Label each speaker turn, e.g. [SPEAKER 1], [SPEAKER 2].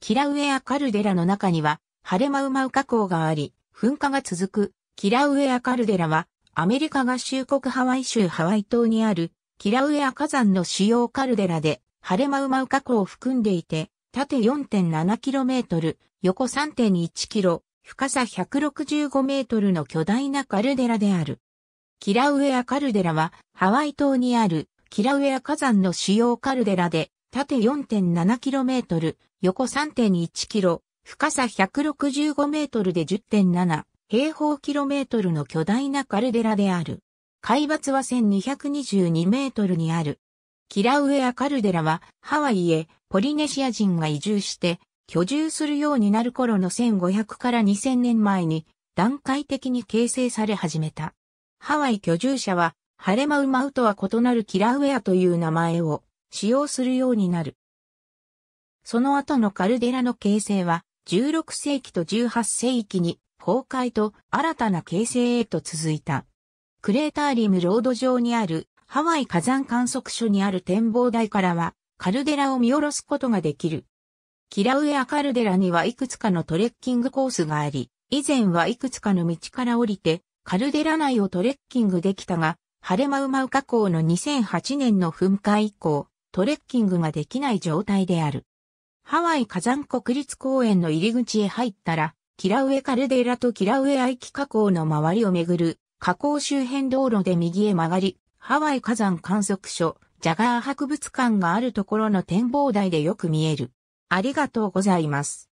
[SPEAKER 1] キラウエアカルデラの中には、ハレマウマウカ口があり、噴火が続く、キラウエアカルデラは、アメリカ合衆国ハワイ州ハワイ島にある、キラウエア火山の主要カルデラで、ハレマウマウカ口を含んでいて、縦 4.7km、横 3.1km、深さ 165m の巨大なカルデラである。キラウエアカルデラは、ハワイ島にある、キラウエア火山の主要カルデラで、縦 4.7km、横 3.1km、深さ 165m で10.7平方キロメートルの巨大なカルデラである。海抜は1222メートルにある。キラウエアカルデラはハワイへポリネシア人が移住して居住するようになる頃の1500から2000年前に段階的に形成され始めた。ハワイ居住者はハレマウマウとは異なるキラウエアという名前を使用するようになる。その後のカルデラの形成は、16世紀と18世紀に崩壊と新たな形成へと続いた。クレーターリムロード上にあるハワイ火山観測所にある展望台からはカルデラを見下ろすことができる。キラウエアカルデラにはいくつかのトレッキングコースがあり、以前はいくつかの道から降りてカルデラ内をトレッキングできたが、ハレマウマウ火口の2008年の噴火以降、トレッキングができない状態である。ハワイ火山国立公園の入り口へ入ったら、キラウエカルデラとキラウエアイキ河口の周りをめぐる河口周辺道路で右へ曲がり、ハワイ火山観測所、ジャガー博物館があるところの展望台でよく見える。ありがとうございます。